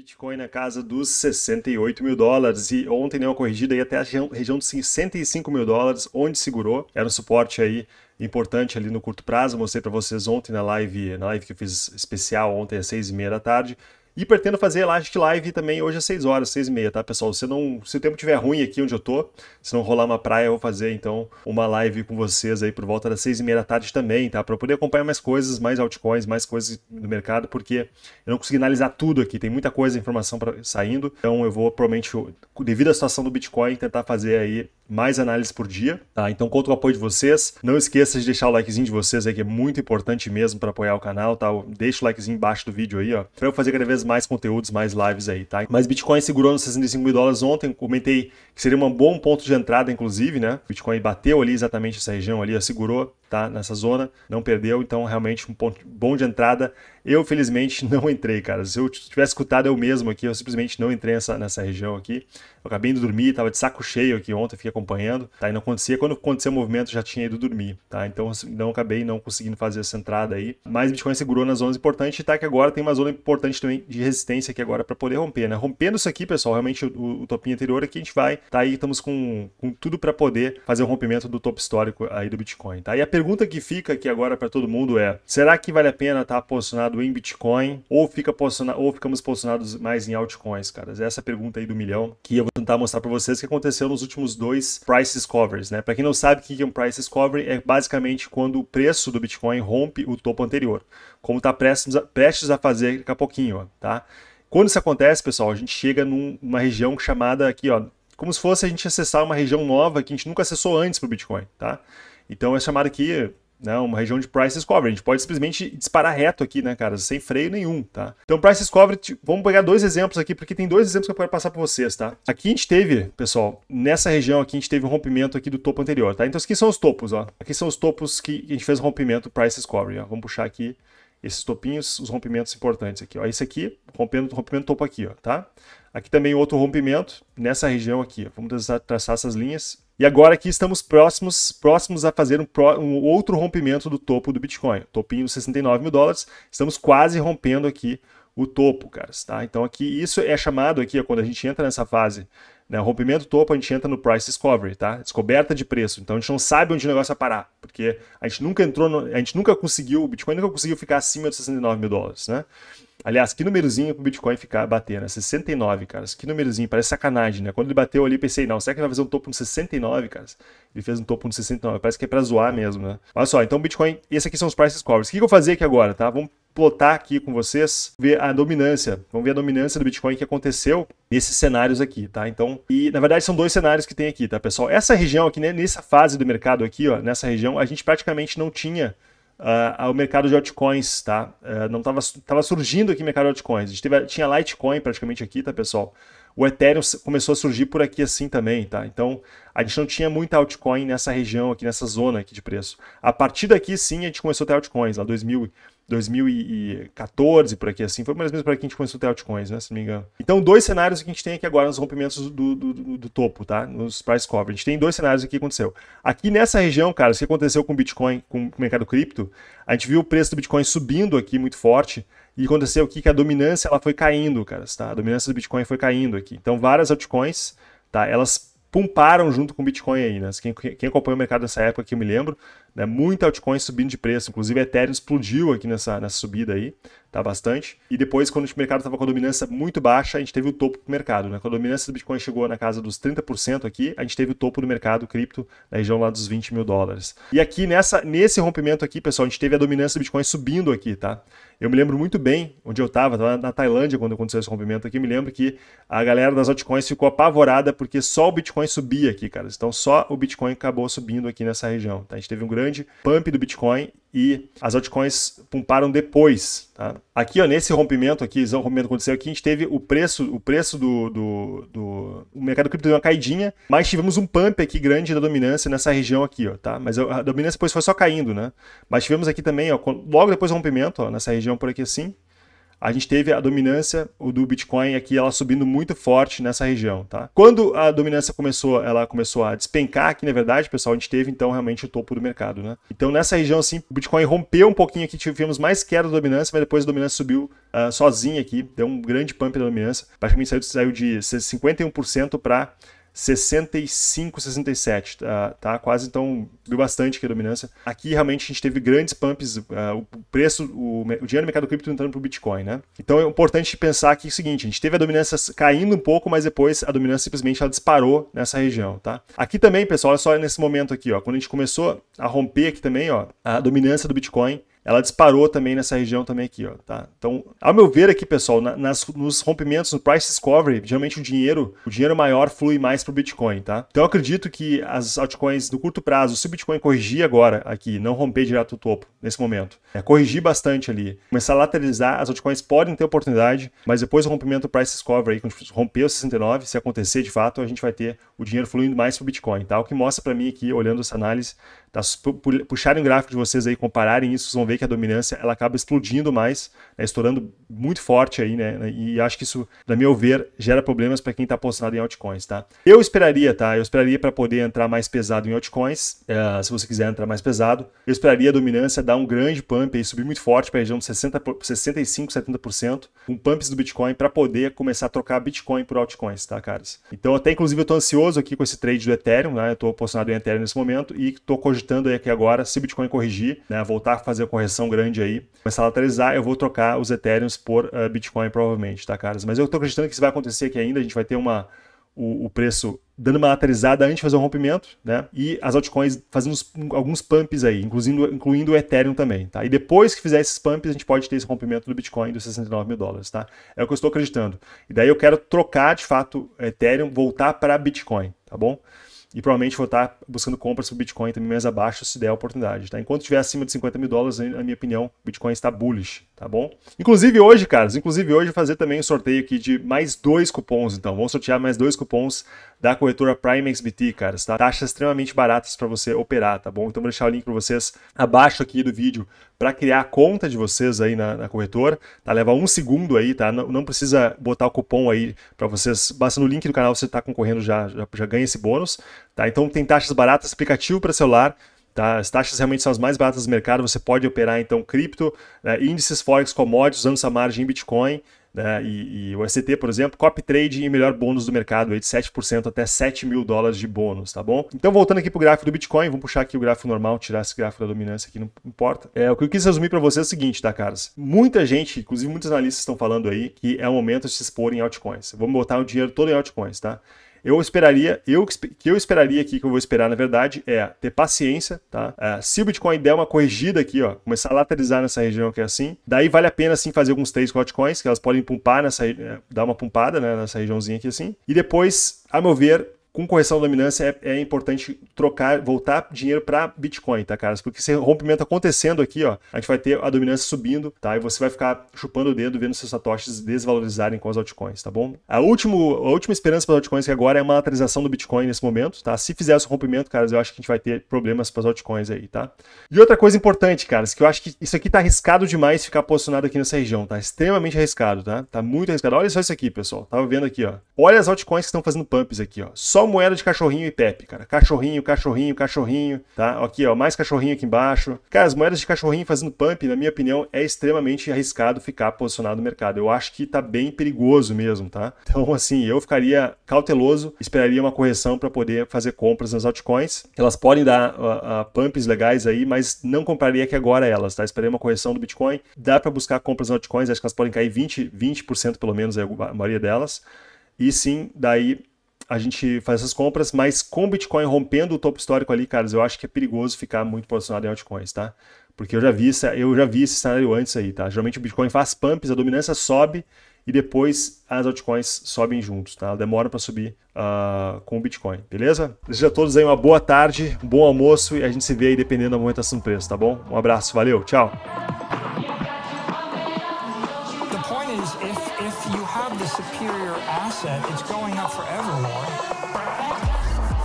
Bitcoin na casa dos 68 mil dólares e ontem deu uma corrigida aí até a região dos 65 mil dólares, onde segurou. Era um suporte aí importante ali no curto prazo. Mostrei para vocês ontem na live, na live que eu fiz especial ontem às seis e meia da tarde. E pretendo fazer que Live também hoje às 6 horas, 6 e meia, tá, pessoal? Se, não, se o tempo estiver ruim aqui onde eu tô, se não rolar uma praia, eu vou fazer então uma live com vocês aí por volta das 6 e meia da tarde também, tá? Para eu poder acompanhar mais coisas, mais altcoins, mais coisas do mercado, porque eu não consegui analisar tudo aqui, tem muita coisa, informação pra, saindo. Então eu vou, provavelmente, devido à situação do Bitcoin, tentar fazer aí mais análises por dia, tá? Então conto com o apoio de vocês. Não esqueça de deixar o likezinho de vocês aí, que é muito importante mesmo para apoiar o canal, tá? Deixa o likezinho embaixo do vídeo aí, ó, para eu fazer cada vez mais conteúdos, mais lives aí, tá? Mas Bitcoin segurou nos 65 mil dólares ontem, comentei que seria um bom ponto de entrada, inclusive, né? Bitcoin bateu ali exatamente essa região ali, ó, segurou tá? Nessa zona, não perdeu, então realmente um ponto bom de entrada. Eu, felizmente, não entrei, cara. Se eu tivesse escutado eu mesmo aqui, eu simplesmente não entrei nessa, nessa região aqui. Eu acabei indo dormir, tava de saco cheio aqui ontem, fiquei acompanhando, tá? E não acontecia. Quando aconteceu o movimento, já tinha ido dormir, tá? Então, não acabei não conseguindo fazer essa entrada aí. Mas Bitcoin segurou nas zonas importantes, tá? Que agora tem uma zona importante também de resistência aqui agora para poder romper, né? Rompendo isso aqui, pessoal, realmente o, o topinho anterior aqui, a gente vai, tá? Aí estamos com, com tudo para poder fazer o rompimento do topo histórico aí do Bitcoin, tá? E a pergunta que fica aqui agora para todo mundo é: será que vale a pena estar tá posicionado em Bitcoin ou, fica posicionado, ou ficamos posicionados mais em altcoins, caras? Essa é pergunta aí do milhão que eu vou tentar mostrar para vocês o que aconteceu nos últimos dois price discovers, né? Para quem não sabe o que é um price discovery, é basicamente quando o preço do Bitcoin rompe o topo anterior, como está prestes, prestes a fazer daqui a pouquinho, tá? Quando isso acontece, pessoal, a gente chega numa região chamada aqui, ó, como se fosse a gente acessar uma região nova que a gente nunca acessou antes para o Bitcoin, tá? Então é chamado aqui né, uma região de price discovery. A gente pode simplesmente disparar reto aqui, né, cara, sem freio nenhum, tá? Então, price discovery, vamos pegar dois exemplos aqui, porque tem dois exemplos que eu quero passar para vocês, tá? Aqui a gente teve, pessoal, nessa região aqui a gente teve um rompimento aqui do topo anterior, tá? Então, aqui são os topos, ó. Aqui são os topos que a gente fez o rompimento price discovery, ó. Vamos puxar aqui esses topinhos, os rompimentos importantes aqui, ó. Esse aqui, rompendo, rompimento topo aqui, ó, tá? Aqui também outro rompimento nessa região aqui, ó. Vamos traçar essas linhas e agora aqui estamos próximos, próximos a fazer um, um outro rompimento do topo do Bitcoin. Topinho 69 mil dólares. Estamos quase rompendo aqui o topo, caras Tá? Então aqui isso é chamado aqui, ó, quando a gente entra nessa fase, né, rompimento do topo, a gente entra no price discovery, tá? Descoberta de preço. Então a gente não sabe onde o negócio vai parar, porque a gente nunca entrou, no, a gente nunca conseguiu, o Bitcoin nunca conseguiu ficar acima dos 69 mil dólares, né? Aliás, que númerozinho pro Bitcoin ficar bater, né? 69, cara. Que númerozinho, parece sacanagem, né? Quando ele bateu ali, pensei, não, será que vai fazer um topo no 69, cara? Ele fez um topo no 69, parece que é pra zoar mesmo, né? Olha só, então Bitcoin, esses aqui são os prices covers. O que, que eu vou fazer aqui agora, tá? Vamos plotar aqui com vocês, ver a dominância. Vamos ver a dominância do Bitcoin que aconteceu nesses cenários aqui, tá? Então, e na verdade são dois cenários que tem aqui, tá, pessoal? Essa região aqui, né, nessa fase do mercado aqui, ó, nessa região, a gente praticamente não tinha uh, ao mercado de altcoins, tá? Uh, não estava tava surgindo aqui o mercado de altcoins. A gente teve, tinha Litecoin praticamente aqui, tá, pessoal? O Ethereum começou a surgir por aqui assim também, tá? Então, a gente não tinha muita altcoin nessa região aqui, nessa zona aqui de preço. A partir daqui, sim, a gente começou a ter altcoins, lá 2000 2014, por aqui assim, foi mais ou menos para que a gente começou a altcoins, né, se não me engano. Então, dois cenários que a gente tem aqui agora nos rompimentos do, do, do, do topo, tá? Nos price cover. A gente tem dois cenários aqui que aconteceu. Aqui nessa região, cara, o que aconteceu com o Bitcoin, com o mercado cripto, a gente viu o preço do Bitcoin subindo aqui muito forte, e aconteceu aqui que a dominância ela foi caindo, cara, tá? A dominância do Bitcoin foi caindo aqui. Então, várias altcoins, tá? Elas pumparam junto com o Bitcoin aí, né? Quem, quem acompanha o mercado nessa época que eu me lembro, né? Muita altcoin subindo de preço, inclusive Ethereum explodiu aqui nessa, nessa subida aí, tá bastante. E depois, quando o mercado estava com a dominância muito baixa, a gente teve o topo do mercado. Né? Quando a dominância do Bitcoin chegou na casa dos 30% aqui, a gente teve o topo do mercado cripto na região lá dos 20 mil dólares. E aqui nessa, nesse rompimento aqui, pessoal, a gente teve a dominância do Bitcoin subindo aqui, tá? Eu me lembro muito bem onde eu estava, na Tailândia, quando aconteceu esse rompimento aqui. Eu me lembro que a galera das altcoins ficou apavorada porque só o Bitcoin subia aqui, cara. Então só o Bitcoin acabou subindo aqui nessa região. Tá? A gente teve um grande grande pump do Bitcoin e as altcoins pumparam depois. Tá? Aqui, ó, nesse rompimento aqui, o rompimento aconteceu aqui, a gente teve o preço, o preço do, do, do o mercado cripto deu uma caidinha, mas tivemos um pump aqui grande da dominância nessa região aqui, ó, tá? Mas a dominância depois foi só caindo, né? Mas tivemos aqui também, ó, logo depois do rompimento, ó, nessa região por aqui assim, a gente teve a dominância do Bitcoin aqui, ela subindo muito forte nessa região, tá? Quando a dominância começou, ela começou a despencar aqui, na verdade, pessoal, a gente teve então realmente o topo do mercado, né? Então nessa região assim, o Bitcoin rompeu um pouquinho aqui, tivemos mais queda da dominância, mas depois a dominância subiu uh, sozinha aqui, deu um grande pump da dominância, praticamente saiu, saiu de 51% para 65, 67, tá? tá? Quase então deu bastante aqui a dominância. Aqui realmente a gente teve grandes pumps, uh, o preço, o, o dinheiro do mercado cripto entrando pro Bitcoin, né? Então é importante pensar aqui o seguinte: a gente teve a dominância caindo um pouco, mas depois a dominância simplesmente ela disparou nessa região, tá? Aqui também, pessoal, olha só nesse momento aqui, ó, quando a gente começou a romper aqui também, ó, a dominância do Bitcoin, ela disparou também nessa região também aqui, ó, tá? Então, ao meu ver aqui, pessoal, na, nas, nos rompimentos, no price discovery, geralmente o dinheiro, o dinheiro maior flui mais pro Bitcoin, tá? Então, eu acredito que as altcoins no curto prazo, se o Bitcoin corrigir agora aqui, não romper direto o topo nesse momento, é, corrigir bastante ali, começar a lateralizar, as altcoins podem ter oportunidade, mas depois do rompimento do price discovery, quando romper os 69, se acontecer de fato, a gente vai ter o dinheiro fluindo mais pro Bitcoin, tá? O que mostra para mim aqui, olhando essa análise, Tá? Se puxarem o gráfico de vocês aí, compararem isso, vocês vão ver que a dominância ela acaba explodindo mais, né? estourando muito forte aí, né? E acho que isso, na meu ver, gera problemas para quem está posicionado em altcoins, tá? Eu esperaria, tá? Eu esperaria para poder entrar mais pesado em altcoins, uh, se você quiser entrar mais pesado, eu esperaria a dominância dar um grande pump aí, subir muito forte para a região de 60, 65, 70%, um pumps do Bitcoin para poder começar a trocar Bitcoin por altcoins, tá, caras? Então, até inclusive eu estou ansioso aqui com esse trade do Ethereum, né? Eu estou posicionado em Ethereum nesse momento e estou cogitando cogitando aqui agora, se o Bitcoin corrigir, né, voltar a fazer a correção grande aí, começar a lateralizar, eu vou trocar os Ethereums por uh, Bitcoin provavelmente, tá, caras? Mas eu estou acreditando que isso vai acontecer aqui ainda, a gente vai ter uma o, o preço dando uma lateralizada antes de fazer um rompimento, né? E as altcoins fazendo uns, alguns pumps aí, incluindo, incluindo o Ethereum também, tá? E depois que fizer esses pumps, a gente pode ter esse rompimento do Bitcoin dos 69 mil dólares, tá? É o que eu estou acreditando. E daí eu quero trocar, de fato, Ethereum, voltar para Bitcoin, tá bom? E provavelmente vou estar buscando compras para o Bitcoin também mais abaixo se der a oportunidade, tá? Enquanto estiver acima de 50 mil dólares, na minha opinião, Bitcoin está bullish, tá bom? Inclusive hoje, caras, inclusive hoje fazer também um sorteio aqui de mais dois cupons, então. Vamos sortear mais dois cupons da corretora Prime XBT, cara. Tá? Taxas extremamente baratas para você operar, tá bom? Então vou deixar o link para vocês abaixo aqui do vídeo para criar a conta de vocês aí na, na, corretora, tá? Leva um segundo aí, tá? Não, não precisa botar o cupom aí para vocês, basta no link do canal você tá concorrendo já, já, já ganha esse bônus, tá? Então tem taxas baratas, aplicativo para celular, Tá? As taxas realmente são as mais baratas do mercado. Você pode operar então cripto, né? índices, forex, commodities, usando essa margem em Bitcoin. Né? E, e, o ST, por exemplo, copy trade e melhor bônus do mercado, aí de 7% até 7 mil dólares de bônus, tá bom? Então, voltando aqui para o gráfico do Bitcoin, vamos puxar aqui o gráfico normal, tirar esse gráfico da dominância aqui, não importa. É, o que eu quis resumir para vocês é o seguinte, tá, caras? Muita gente, inclusive muitos analistas estão falando aí que é o momento de se expor em altcoins. Vamos botar o dinheiro todo em altcoins, tá? Eu esperaria, eu que eu esperaria aqui, que eu vou esperar, na verdade, é ter paciência, tá? É, se o Bitcoin der uma corrigida aqui, ó, começar a lateralizar nessa região que é assim, daí vale a pena sim fazer alguns três altcoins, que elas podem pumpar nessa, é, dar uma pumpada né, nessa regiãozinha aqui assim. E depois, a meu ver, com correção da dominância é, é importante trocar, voltar dinheiro para Bitcoin, tá, caras? Porque esse rompimento acontecendo aqui, ó, a gente vai ter a dominância subindo, tá? E você vai ficar chupando o dedo vendo seus satoshis desvalorizarem com as altcoins, tá bom? A, último, a última esperança para as altcoins é que agora é uma lateralização do Bitcoin nesse momento, tá? Se fizer esse rompimento, caras, eu acho que a gente vai ter problemas para as altcoins aí, tá? E outra coisa importante, caras, que eu acho que isso aqui tá arriscado demais ficar posicionado aqui nessa região, tá? Extremamente arriscado, tá? Tá muito arriscado. Olha só isso aqui, pessoal. Tava vendo aqui, ó. Olha as altcoins que estão fazendo pumps aqui, ó. Só moeda de cachorrinho e Pepe, cara. Cachorrinho, cachorrinho, cachorrinho, tá? Aqui, ó, mais cachorrinho aqui embaixo. Cara, as moedas de cachorrinho fazendo pump, na minha opinião, é extremamente arriscado ficar posicionado no mercado. Eu acho que tá bem perigoso mesmo, tá? Então, assim, eu ficaria cauteloso, esperaria uma correção para poder fazer compras nas altcoins. Elas podem dar uh, uh, pumps legais aí, mas não compraria aqui agora elas, tá? Esperaria uma correção do Bitcoin. Dá para buscar compras nas altcoins, acho que elas podem cair 20, 20% pelo menos, é a maioria delas. E sim, daí a gente faz essas compras, mas com Bitcoin rompendo o topo histórico ali, caras, eu acho que é perigoso ficar muito posicionado em altcoins, tá? Porque eu já vi, eu já vi esse cenário antes aí, tá? Geralmente o Bitcoin faz pumps, a dominância sobe e depois as altcoins sobem juntos, tá? Demora para subir uh, com o Bitcoin, beleza? Desejo a todos aí uma boa tarde, um bom almoço e a gente se vê aí dependendo da movimentação do preço, tá bom? Um abraço, valeu, tchau! superior asset. It's going up forever, more.